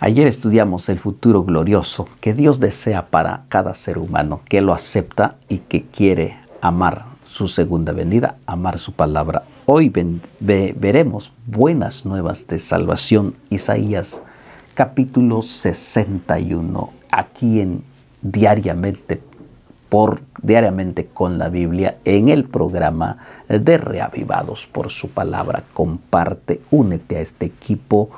Ayer estudiamos el futuro glorioso que Dios desea para cada ser humano, que lo acepta y que quiere amar su segunda venida, amar su palabra. Hoy veremos buenas nuevas de salvación, Isaías capítulo 61, aquí en diariamente por diariamente con la Biblia en el programa de Reavivados por su palabra. Comparte, únete a este equipo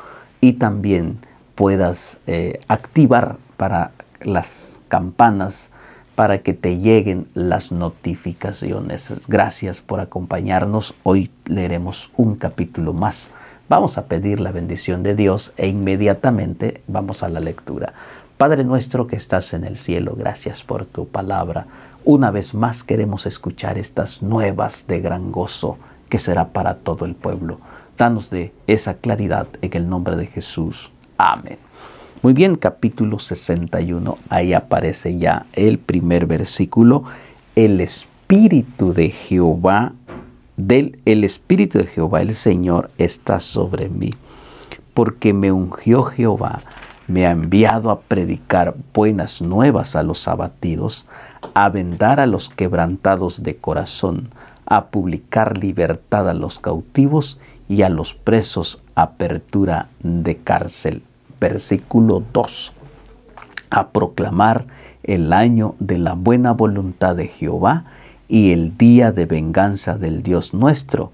y también puedas eh, activar para las campanas para que te lleguen las notificaciones. Gracias por acompañarnos. Hoy leeremos un capítulo más. Vamos a pedir la bendición de Dios e inmediatamente vamos a la lectura. Padre nuestro que estás en el cielo, gracias por tu palabra. Una vez más queremos escuchar estas nuevas de gran gozo que será para todo el pueblo. Danos de esa claridad en el nombre de Jesús. Amén. Muy bien, capítulo 61, ahí aparece ya el primer versículo, el Espíritu de Jehová, del, el Espíritu de Jehová, el Señor, está sobre mí, porque me ungió Jehová, me ha enviado a predicar buenas nuevas a los abatidos, a vendar a los quebrantados de corazón, a publicar libertad a los cautivos y a los presos apertura de cárcel versículo 2, a proclamar el año de la buena voluntad de Jehová y el día de venganza del Dios nuestro,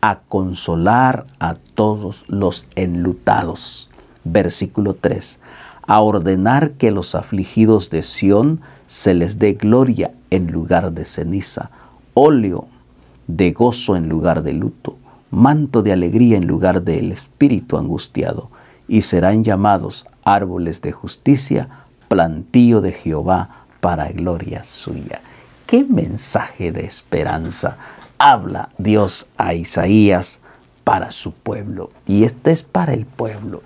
a consolar a todos los enlutados. Versículo 3, a ordenar que los afligidos de Sión se les dé gloria en lugar de ceniza, óleo de gozo en lugar de luto, manto de alegría en lugar del espíritu angustiado, y serán llamados árboles de justicia, plantío de Jehová para gloria suya. ¿Qué mensaje de esperanza habla Dios a Isaías para su pueblo? Y este es para el pueblo.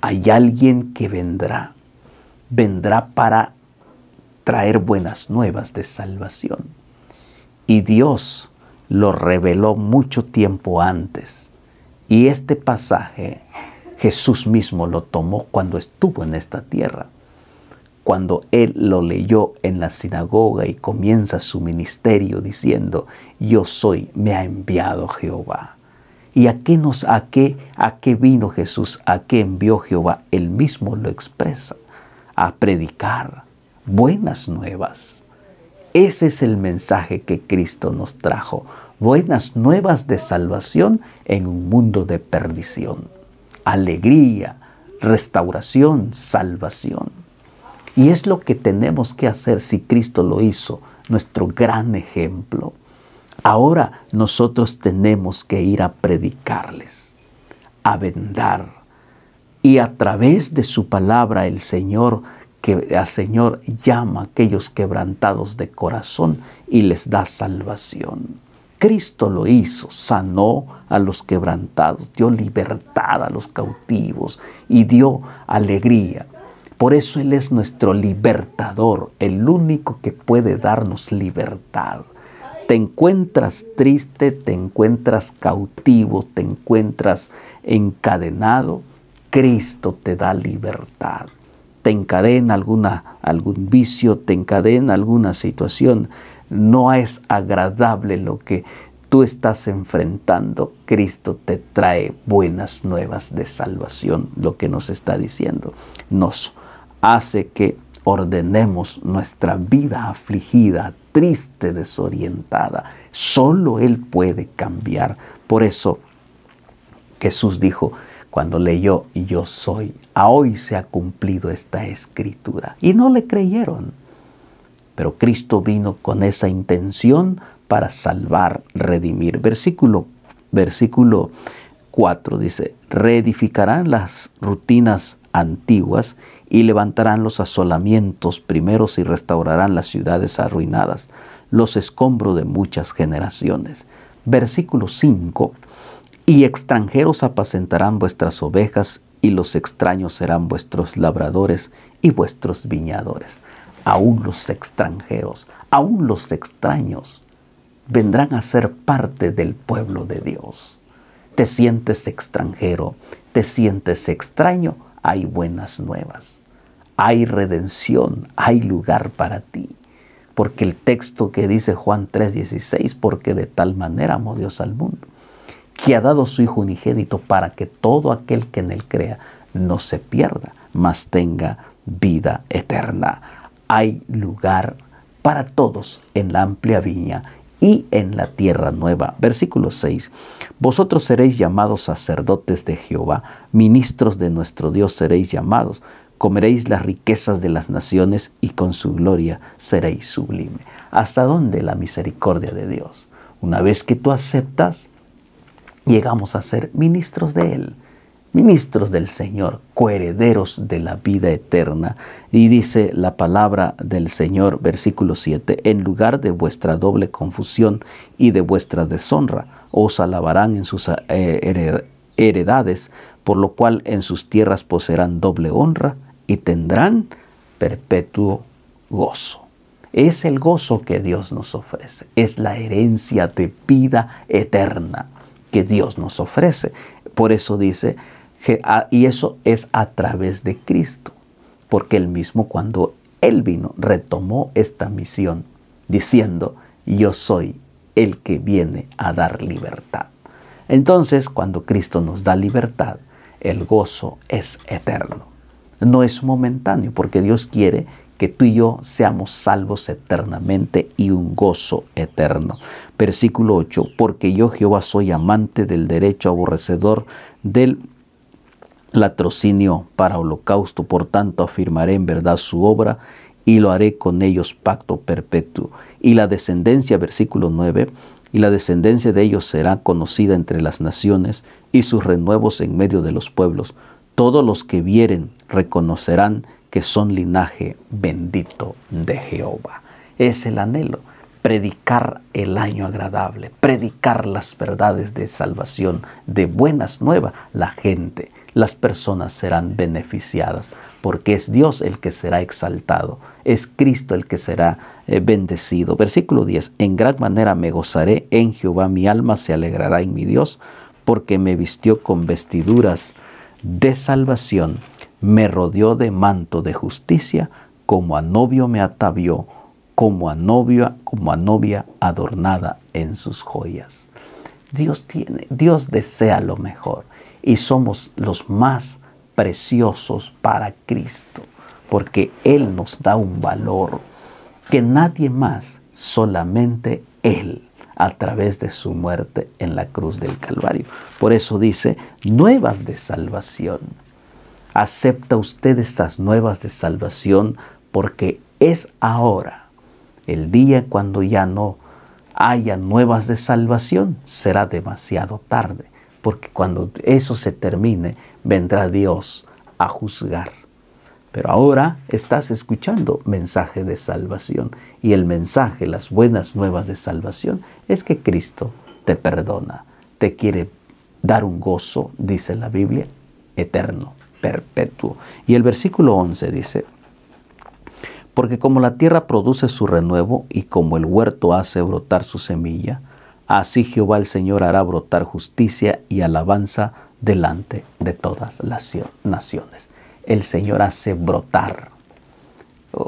Hay alguien que vendrá, vendrá para traer buenas nuevas de salvación. Y Dios lo reveló mucho tiempo antes. Y este pasaje Jesús mismo lo tomó cuando estuvo en esta tierra. Cuando él lo leyó en la sinagoga y comienza su ministerio diciendo, yo soy, me ha enviado Jehová. ¿Y a qué nos a qué a qué vino Jesús? ¿A qué envió Jehová? Él mismo lo expresa, a predicar buenas nuevas. Ese es el mensaje que Cristo nos trajo, buenas nuevas de salvación en un mundo de perdición alegría, restauración, salvación. Y es lo que tenemos que hacer si Cristo lo hizo, nuestro gran ejemplo. Ahora nosotros tenemos que ir a predicarles, a vendar. Y a través de su palabra el Señor que el Señor llama a aquellos quebrantados de corazón y les da salvación. Cristo lo hizo, sanó a los quebrantados, dio libertad a los cautivos y dio alegría. Por eso Él es nuestro libertador, el único que puede darnos libertad. Te encuentras triste, te encuentras cautivo, te encuentras encadenado. Cristo te da libertad. Te encadena alguna, algún vicio, te encadena alguna situación no es agradable lo que tú estás enfrentando, Cristo te trae buenas nuevas de salvación, lo que nos está diciendo. Nos hace que ordenemos nuestra vida afligida, triste, desorientada. Solo Él puede cambiar. Por eso Jesús dijo, cuando leyó, yo soy, a hoy se ha cumplido esta escritura. Y no le creyeron. Pero Cristo vino con esa intención para salvar, redimir. Versículo, versículo 4 dice, reedificarán las rutinas antiguas y levantarán los asolamientos primeros y restaurarán las ciudades arruinadas, los escombros de muchas generaciones. Versículo 5, y extranjeros apacentarán vuestras ovejas y los extraños serán vuestros labradores y vuestros viñadores aún los extranjeros, aún los extraños, vendrán a ser parte del pueblo de Dios. Te sientes extranjero, te sientes extraño, hay buenas nuevas, hay redención, hay lugar para ti. Porque el texto que dice Juan 3:16, porque de tal manera amó Dios al mundo, que ha dado su Hijo unigénito para que todo aquel que en él crea no se pierda, mas tenga vida eterna hay lugar para todos en la amplia viña y en la tierra nueva. Versículo 6. Vosotros seréis llamados sacerdotes de Jehová, ministros de nuestro Dios seréis llamados, comeréis las riquezas de las naciones y con su gloria seréis sublime. ¿Hasta dónde la misericordia de Dios? Una vez que tú aceptas, llegamos a ser ministros de Él ministros del Señor, coherederos de la vida eterna. Y dice la palabra del Señor, versículo 7, en lugar de vuestra doble confusión y de vuestra deshonra, os alabarán en sus eh, heredades, por lo cual en sus tierras poseerán doble honra y tendrán perpetuo gozo. Es el gozo que Dios nos ofrece, es la herencia de vida eterna que Dios nos ofrece. Por eso dice, y eso es a través de Cristo, porque él mismo cuando él vino retomó esta misión diciendo, yo soy el que viene a dar libertad. Entonces, cuando Cristo nos da libertad, el gozo es eterno. No es momentáneo, porque Dios quiere que tú y yo seamos salvos eternamente y un gozo eterno. Versículo 8, porque yo Jehová soy amante del derecho, aborrecedor del latrocinio para holocausto, por tanto afirmaré en verdad su obra y lo haré con ellos pacto perpetuo. Y la descendencia, versículo 9, y la descendencia de ellos será conocida entre las naciones y sus renuevos en medio de los pueblos. Todos los que vieren reconocerán que son linaje bendito de Jehová. Es el anhelo, predicar el año agradable, predicar las verdades de salvación, de buenas nuevas, la gente las personas serán beneficiadas, porque es Dios el que será exaltado, es Cristo el que será eh, bendecido. Versículo 10, en gran manera me gozaré en Jehová, mi alma se alegrará en mi Dios, porque me vistió con vestiduras de salvación, me rodeó de manto de justicia, como a novio me atavió, como a novia, como a novia adornada en sus joyas. Dios tiene, Dios desea lo mejor y somos los más preciosos para Cristo, porque Él nos da un valor que nadie más, solamente Él, a través de su muerte en la cruz del Calvario. Por eso dice, nuevas de salvación. Acepta usted estas nuevas de salvación porque es ahora, el día cuando ya no haya nuevas de salvación, será demasiado tarde porque cuando eso se termine, vendrá Dios a juzgar. Pero ahora estás escuchando mensaje de salvación y el mensaje, las buenas nuevas de salvación, es que Cristo te perdona, te quiere dar un gozo, dice la Biblia, eterno, perpetuo. Y el versículo 11 dice, porque como la tierra produce su renuevo y como el huerto hace brotar su semilla, Así Jehová el Señor hará brotar justicia y alabanza delante de todas las naciones. El Señor hace brotar,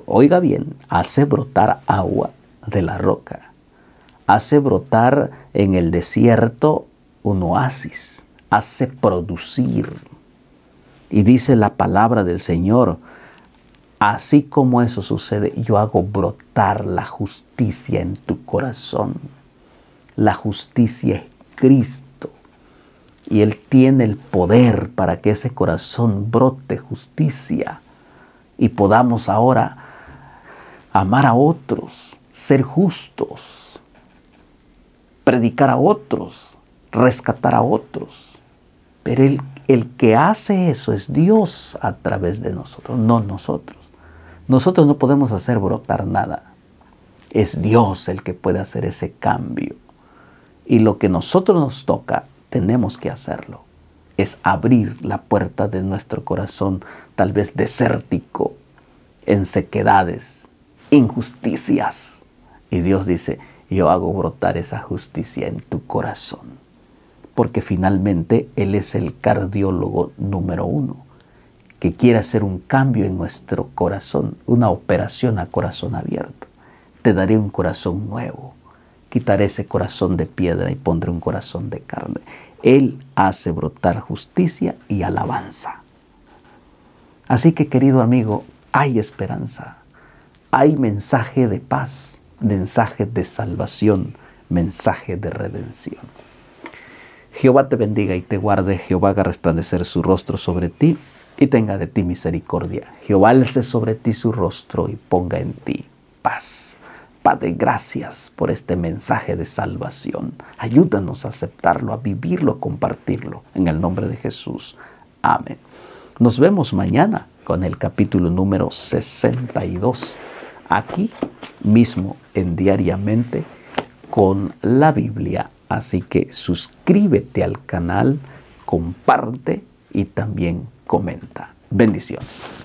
oiga bien, hace brotar agua de la roca, hace brotar en el desierto un oasis, hace producir. Y dice la palabra del Señor, así como eso sucede, yo hago brotar la justicia en tu corazón la justicia es Cristo. Y Él tiene el poder para que ese corazón brote justicia y podamos ahora amar a otros, ser justos, predicar a otros, rescatar a otros. Pero el, el que hace eso es Dios a través de nosotros, no nosotros. Nosotros no podemos hacer brotar nada. Es Dios el que puede hacer ese cambio. Y lo que nosotros nos toca, tenemos que hacerlo. Es abrir la puerta de nuestro corazón, tal vez desértico, en sequedades, injusticias. Y Dios dice, yo hago brotar esa justicia en tu corazón. Porque finalmente Él es el cardiólogo número uno, que quiere hacer un cambio en nuestro corazón, una operación a corazón abierto. Te daré un corazón nuevo quitaré ese corazón de piedra y pondré un corazón de carne. Él hace brotar justicia y alabanza. Así que querido amigo, hay esperanza, hay mensaje de paz, mensaje de salvación, mensaje de redención. Jehová te bendiga y te guarde, Jehová haga resplandecer su rostro sobre ti y tenga de ti misericordia. Jehová alce sobre ti su rostro y ponga en ti paz. Padre, gracias por este mensaje de salvación. Ayúdanos a aceptarlo, a vivirlo, a compartirlo. En el nombre de Jesús. Amén. Nos vemos mañana con el capítulo número 62. Aquí mismo en Diariamente con la Biblia. Así que suscríbete al canal, comparte y también comenta. Bendiciones.